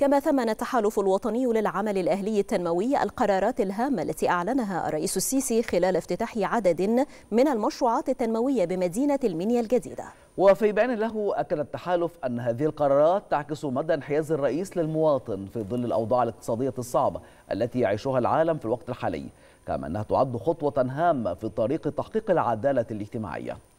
كما ثمن التحالف الوطني للعمل الأهلي التنموي القرارات الهامة التي أعلنها الرئيس السيسي خلال افتتاح عدد من المشروعات التنموية بمدينة المنيا الجديدة وفي بيان له أكد التحالف أن هذه القرارات تعكس مدى انحياز الرئيس للمواطن في ظل الأوضاع الاقتصادية الصعبة التي يعيشها العالم في الوقت الحالي كما أنها تعد خطوة هامة في طريق تحقيق العدالة الاجتماعية